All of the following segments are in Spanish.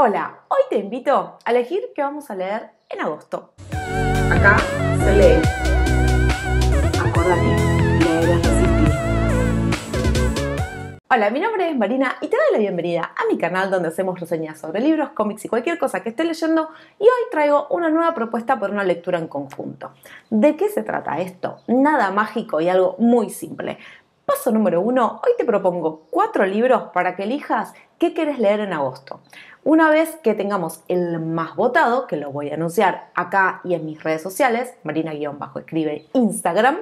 Hola, hoy te invito a elegir qué vamos a leer en agosto. Acá se lee. Acuérdate, Hola, mi nombre es Marina y te doy la bienvenida a mi canal donde hacemos reseñas sobre libros, cómics y cualquier cosa que esté leyendo y hoy traigo una nueva propuesta por una lectura en conjunto. ¿De qué se trata esto? Nada mágico y algo muy simple. Paso número uno, hoy te propongo cuatro libros para que elijas qué quieres leer en agosto. Una vez que tengamos el más votado, que lo voy a anunciar acá y en mis redes sociales, marina-escribe Instagram,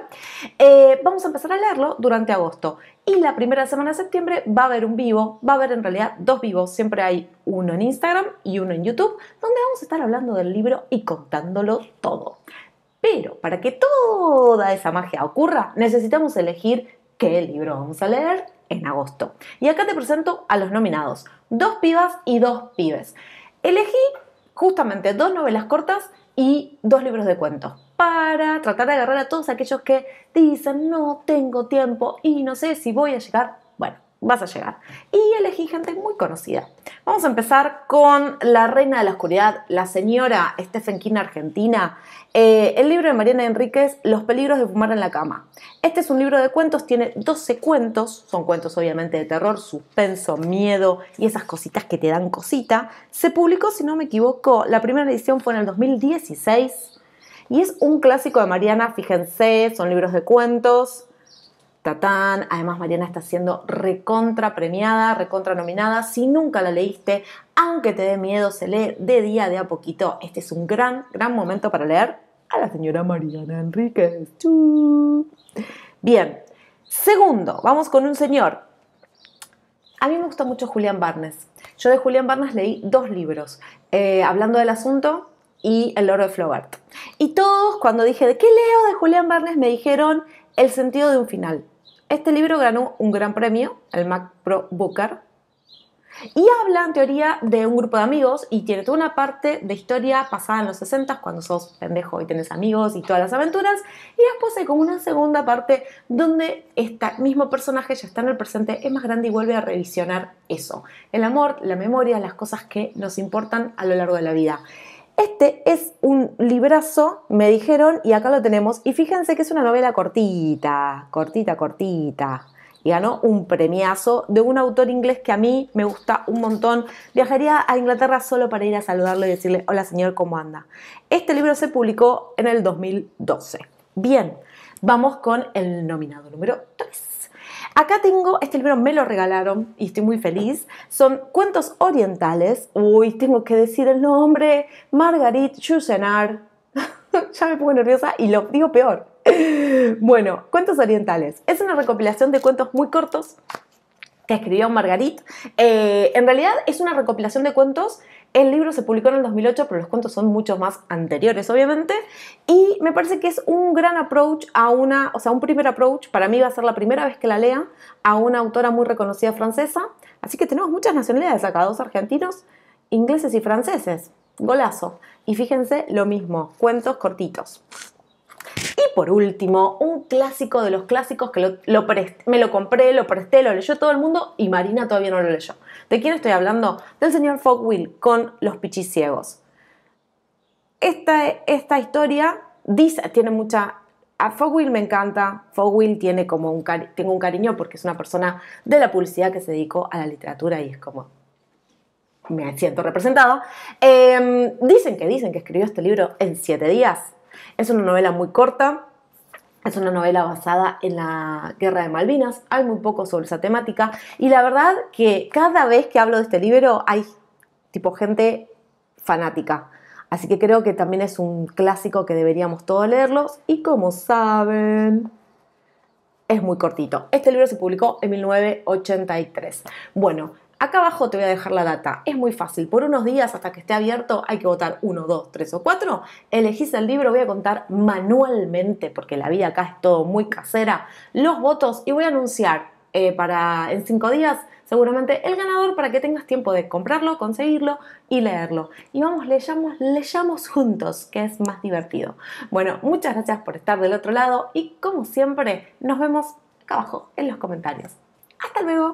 eh, vamos a empezar a leerlo durante agosto. Y la primera semana de septiembre va a haber un vivo, va a haber en realidad dos vivos, siempre hay uno en Instagram y uno en YouTube, donde vamos a estar hablando del libro y contándolo todo. Pero para que toda esa magia ocurra, necesitamos elegir qué libro vamos a leer en agosto. Y acá te presento a los nominados, dos pibas y dos pibes. Elegí justamente dos novelas cortas y dos libros de cuentos para tratar de agarrar a todos aquellos que dicen no tengo tiempo y no sé si voy a llegar. Bueno, vas a llegar. Y elegí gente muy conocida. Vamos a empezar con La Reina de la Oscuridad, la señora Stephen King Argentina, eh, el libro de Mariana Enríquez, Los peligros de fumar en la cama. Este es un libro de cuentos, tiene 12 cuentos, son cuentos obviamente de terror, suspenso, miedo y esas cositas que te dan cosita. Se publicó, si no me equivoco, la primera edición fue en el 2016. Y es un clásico de Mariana, fíjense, son libros de cuentos, además Mariana está siendo recontra premiada, recontra nominada. Si nunca la leíste, aunque te dé miedo, se lee de día de a poquito. Este es un gran, gran momento para leer a la señora Mariana Enríquez. Bien, segundo, vamos con un señor. A mí me gusta mucho Julián Barnes. Yo de Julián Barnes leí dos libros, eh, hablando del asunto y El oro de Flaubert. Y todos, cuando dije, ¿de qué leo de Julián Barnes? me dijeron El sentido de un final. Este libro ganó un gran premio, el Mac Pro Booker, y habla en teoría de un grupo de amigos y tiene toda una parte de historia pasada en los 60 cuando sos pendejo y tenés amigos y todas las aventuras. Y después hay como una segunda parte donde este mismo personaje ya está en el presente, es más grande y vuelve a revisionar eso. El amor, la memoria, las cosas que nos importan a lo largo de la vida. Este es un librazo, me dijeron, y acá lo tenemos. Y fíjense que es una novela cortita, cortita, cortita. Y ganó un premiazo de un autor inglés que a mí me gusta un montón. Viajaría a Inglaterra solo para ir a saludarlo y decirle, hola señor, ¿cómo anda? Este libro se publicó en el 2012. Bien, vamos con el nominado número 3. Acá tengo, este libro me lo regalaron y estoy muy feliz. Son cuentos orientales. Uy, tengo que decir el nombre. Margarit Schusenar. ya me pongo nerviosa y lo digo peor. bueno, cuentos orientales. Es una recopilación de cuentos muy cortos que escribió Margarit. Eh, en realidad es una recopilación de cuentos. El libro se publicó en el 2008, pero los cuentos son muchos más anteriores, obviamente. Y me parece que es un gran approach a una, o sea, un primer approach, para mí va a ser la primera vez que la lea, a una autora muy reconocida francesa. Así que tenemos muchas nacionalidades acá, dos argentinos, ingleses y franceses. Golazo. Y fíjense lo mismo, cuentos cortitos por último, un clásico de los clásicos que me lo compré, lo presté, lo leyó todo el mundo y Marina todavía no lo leyó. ¿De quién estoy hablando? Del señor Fogwill con Los Pichis Esta, esta historia tiene mucha a Fogwill me encanta. Fogwill tiene como un, tengo un cariño porque es una persona de la publicidad que se dedicó a la literatura y es como. Me siento representado. Em, dicen que dicen que escribió este libro en siete días. Es una novela muy corta, es una novela basada en la Guerra de Malvinas, hay muy poco sobre esa temática y la verdad que cada vez que hablo de este libro hay tipo gente fanática. Así que creo que también es un clásico que deberíamos todos leerlos y como saben, es muy cortito. Este libro se publicó en 1983. Bueno, Acá abajo te voy a dejar la data. Es muy fácil. Por unos días hasta que esté abierto hay que votar 1, 2, 3 o 4. Elegís el libro, voy a contar manualmente, porque la vida acá es todo muy casera, los votos y voy a anunciar eh, para en 5 días seguramente el ganador para que tengas tiempo de comprarlo, conseguirlo y leerlo. Y vamos, leyamos, leyamos juntos, que es más divertido. Bueno, muchas gracias por estar del otro lado y como siempre nos vemos acá abajo en los comentarios. Hasta luego.